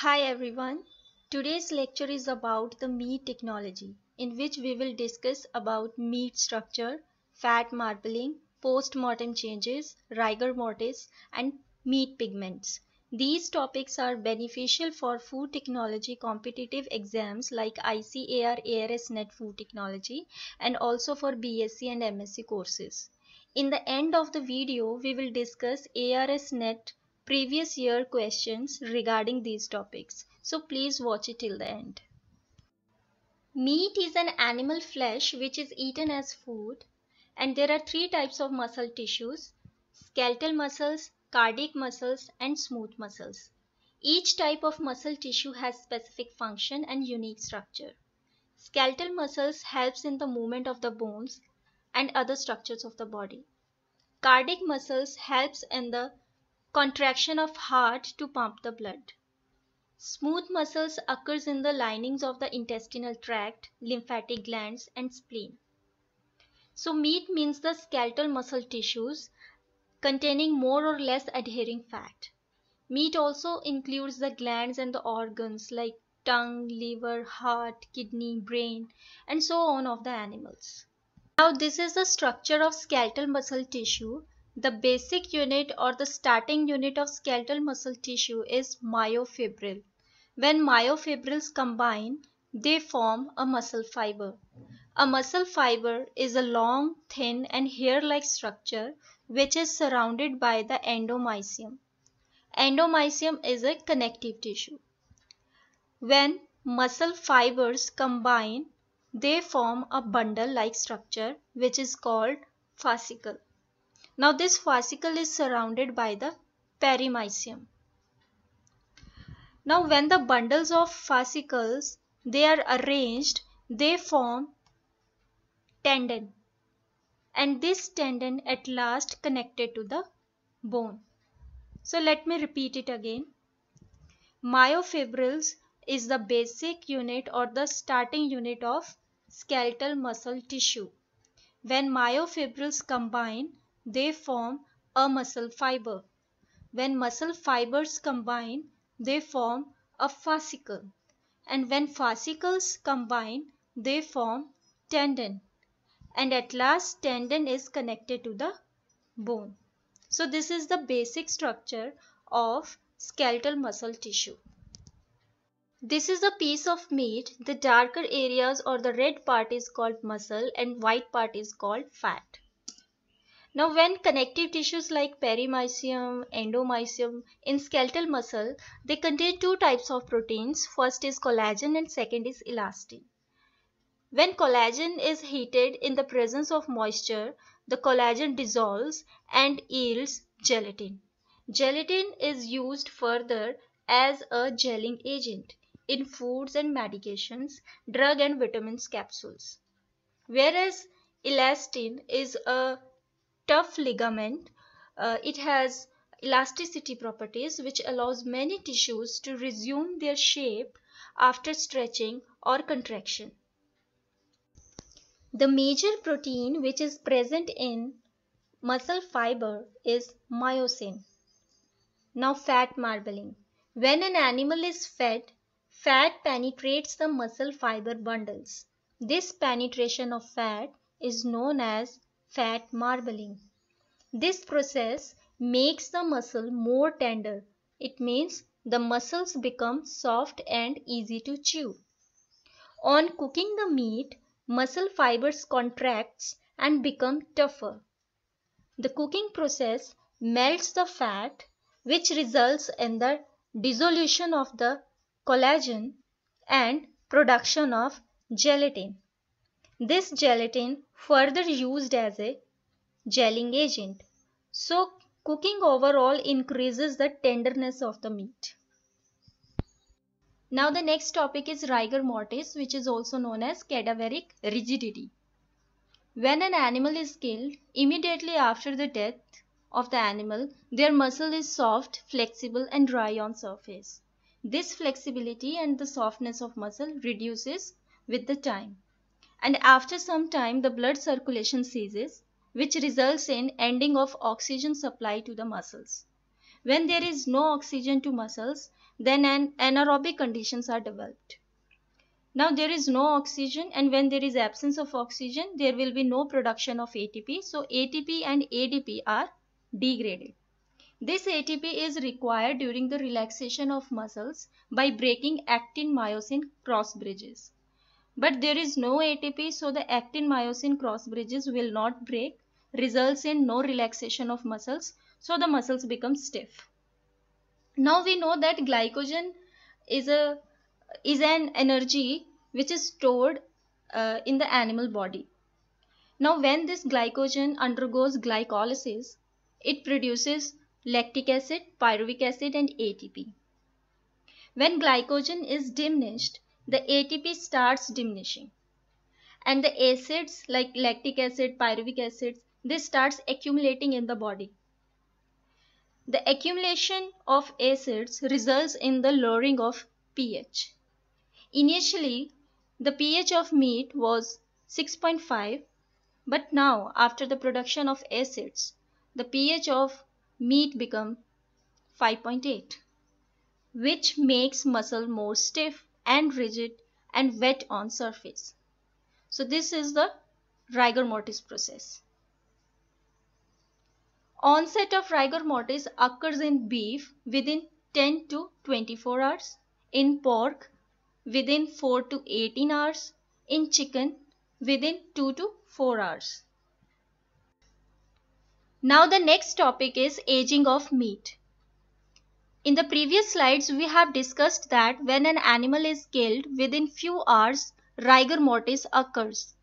Hi everyone. Today's lecture is about the meat technology in which we will discuss about meat structure, fat marbling, post-mortem changes, rigor mortis and meat pigments. These topics are beneficial for food technology competitive exams like ICAR ARSNet food technology and also for BSc and MSc courses. In the end of the video, we will discuss ARSNet previous year questions regarding these topics. So please watch it till the end. Meat is an animal flesh which is eaten as food and there are three types of muscle tissues skeletal muscles, cardiac muscles and smooth muscles. Each type of muscle tissue has specific function and unique structure. Skeletal muscles helps in the movement of the bones and other structures of the body. Cardiac muscles helps in the contraction of heart to pump the blood. Smooth muscles occurs in the linings of the intestinal tract, lymphatic glands and spleen. So meat means the skeletal muscle tissues containing more or less adhering fat. Meat also includes the glands and the organs like tongue, liver, heart, kidney, brain and so on of the animals. Now this is the structure of skeletal muscle tissue the basic unit or the starting unit of skeletal muscle tissue is myofibril. When myofibrils combine, they form a muscle fiber. A muscle fiber is a long, thin and hair-like structure which is surrounded by the endomysium. Endomysium is a connective tissue. When muscle fibers combine, they form a bundle-like structure which is called fascicle. Now this fascicle is surrounded by the perimysium. Now when the bundles of fascicles they are arranged they form tendon and this tendon at last connected to the bone. So let me repeat it again. Myofibrils is the basic unit or the starting unit of skeletal muscle tissue. When myofibrils combine, they form a muscle fiber. When muscle fibers combine, they form a fascicle. And when fascicles combine, they form tendon. And at last, tendon is connected to the bone. So this is the basic structure of skeletal muscle tissue. This is a piece of meat. The darker areas or the red part is called muscle and white part is called fat. Now when connective tissues like perimysium, endomysium in skeletal muscle, they contain two types of proteins. First is collagen and second is elastin. When collagen is heated in the presence of moisture, the collagen dissolves and yields gelatin. Gelatin is used further as a gelling agent in foods and medications, drug and vitamins capsules. Whereas elastin is a tough ligament. Uh, it has elasticity properties which allows many tissues to resume their shape after stretching or contraction. The major protein which is present in muscle fiber is myosin. Now fat marbling. When an animal is fed, fat penetrates the muscle fiber bundles. This penetration of fat is known as fat marbling. This process makes the muscle more tender. It means the muscles become soft and easy to chew. On cooking the meat, muscle fibers contracts and become tougher. The cooking process melts the fat which results in the dissolution of the collagen and production of gelatin. This gelatin further used as a gelling agent. So cooking overall increases the tenderness of the meat. Now the next topic is rigor mortis which is also known as cadaveric rigidity. When an animal is killed, immediately after the death of the animal, their muscle is soft, flexible and dry on surface. This flexibility and the softness of muscle reduces with the time and after some time the blood circulation ceases which results in ending of oxygen supply to the muscles. When there is no oxygen to muscles, then an anaerobic conditions are developed. Now there is no oxygen and when there is absence of oxygen, there will be no production of ATP. So ATP and ADP are degraded. This ATP is required during the relaxation of muscles by breaking actin-myosin cross bridges. But there is no ATP so the actin-myosin cross bridges will not break results in no relaxation of muscles so the muscles become stiff. Now we know that glycogen is a is an energy which is stored uh, in the animal body. Now when this glycogen undergoes glycolysis, it produces lactic acid, pyruvic acid and ATP. When glycogen is diminished, the ATP starts diminishing and the acids like lactic acid, pyruvic acids, this starts accumulating in the body. The accumulation of acids results in the lowering of pH. Initially, the pH of meat was 6.5 but now after the production of acids, the pH of meat become 5.8 which makes muscle more stiff and rigid and wet on surface. So this is the rigor mortis process. Onset of rigor mortis occurs in beef within 10 to 24 hours, in pork within 4 to 18 hours, in chicken within 2 to 4 hours. Now the next topic is aging of meat. In the previous slides, we have discussed that when an animal is killed within few hours, rigor mortis occurs.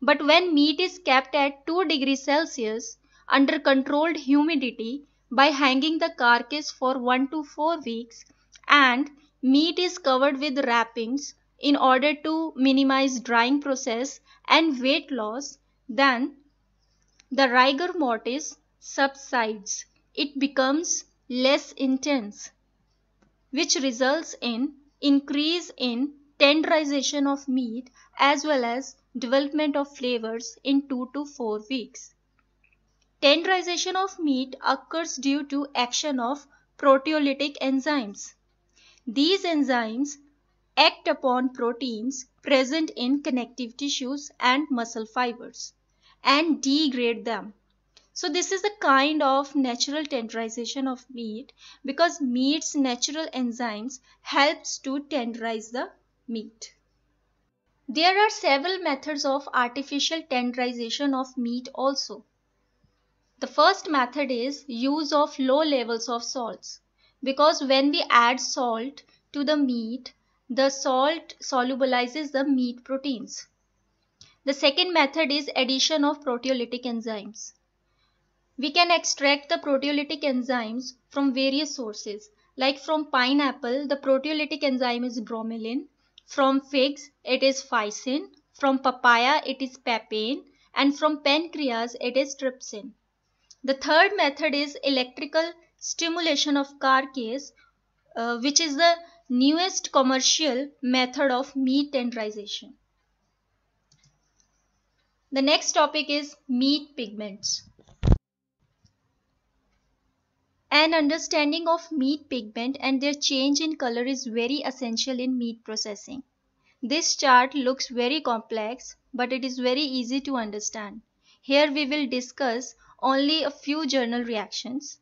But when meat is kept at 2 degrees Celsius under controlled humidity by hanging the carcass for 1 to 4 weeks and meat is covered with wrappings in order to minimize drying process and weight loss, then the rigor mortis subsides. It becomes less intense which results in increase in tenderization of meat as well as development of flavors in 2 to 4 weeks. Tenderization of meat occurs due to action of proteolytic enzymes. These enzymes act upon proteins present in connective tissues and muscle fibers and degrade them so this is a kind of natural tenderization of meat because meat's natural enzymes helps to tenderize the meat. There are several methods of artificial tenderization of meat also. The first method is use of low levels of salts because when we add salt to the meat, the salt solubilizes the meat proteins. The second method is addition of proteolytic enzymes. We can extract the proteolytic enzymes from various sources. Like from pineapple, the proteolytic enzyme is bromelain. From figs, it is ficin. From papaya, it is papain. And from pancreas, it is trypsin. The third method is electrical stimulation of carcass, uh, which is the newest commercial method of meat tenderization. The next topic is meat pigments. An understanding of meat pigment and their change in color is very essential in meat processing. This chart looks very complex, but it is very easy to understand. Here we will discuss only a few journal reactions.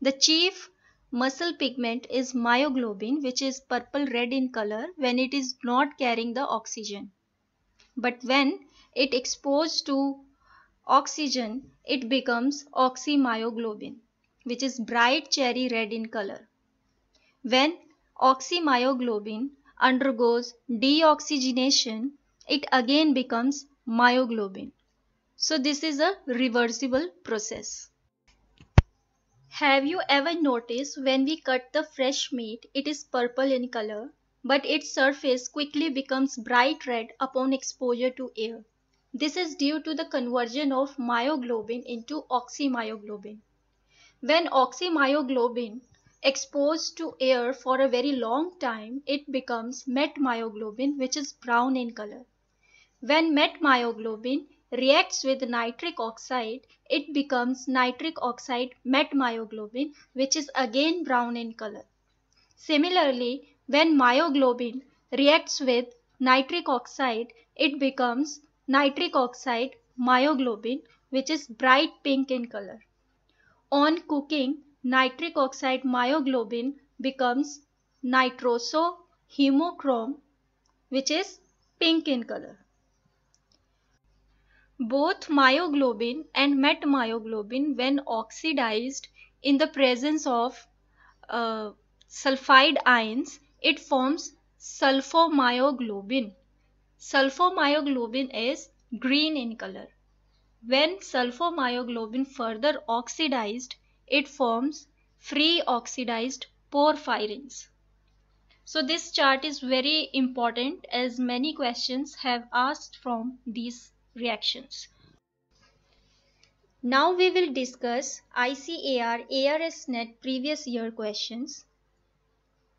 The chief muscle pigment is myoglobin which is purple red in color when it is not carrying the oxygen. But when it exposed to oxygen, it becomes oxymyoglobin which is bright cherry red in color. When oxymyoglobin undergoes deoxygenation, it again becomes myoglobin. So this is a reversible process. Have you ever noticed when we cut the fresh meat, it is purple in color, but its surface quickly becomes bright red upon exposure to air. This is due to the conversion of myoglobin into oxymyoglobin. When oxymyoglobin exposed to air for a very long time, it becomes metmyoglobin which is brown in color. When metmyoglobin reacts with nitric oxide, it becomes nitric oxide metmyoglobin which is again brown in color. Similarly, when myoglobin reacts with nitric oxide, it becomes nitric oxide myoglobin which is bright pink in color. On cooking, nitric oxide myoglobin becomes nitrosohemochrome, which is pink in color. Both myoglobin and metmyoglobin, when oxidized in the presence of uh, sulfide ions, it forms sulfomyoglobin. Sulfomyoglobin is green in color. When sulfomyoglobin further oxidized, it forms free oxidized porphyrins. So this chart is very important as many questions have asked from these reactions. Now we will discuss ICAR ARSNet previous year questions.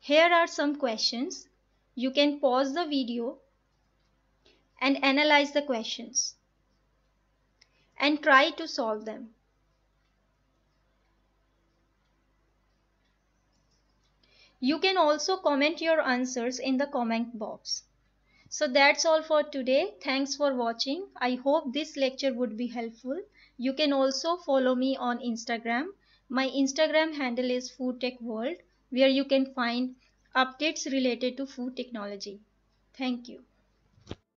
Here are some questions. You can pause the video and analyze the questions and try to solve them. You can also comment your answers in the comment box. So that's all for today. Thanks for watching. I hope this lecture would be helpful. You can also follow me on Instagram. My Instagram handle is foodtechworld where you can find updates related to food technology. Thank you.